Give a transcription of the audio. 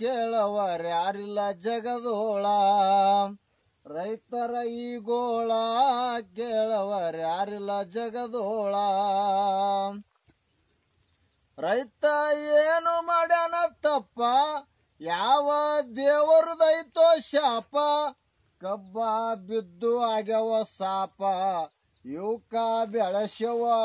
ಕೇಳವರ ಯಾರಿಲ್ಲ ಜಗದೋಳ ರೈತರ ಈ ಗೋಳ ಯಾರಿಲ್ಲ ಜಗದೋಳ ರೈತ ಏನು ಮಾಡ್ಯಾನ ತಪ್ಪ ಯಾವ ದೈತೋ ಶಾಪ ಕಬ್ಬ ಬಿದ್ದು ಆಗ್ಯವ ಸಾಪ ಇವಕ ಬೆಳಶವ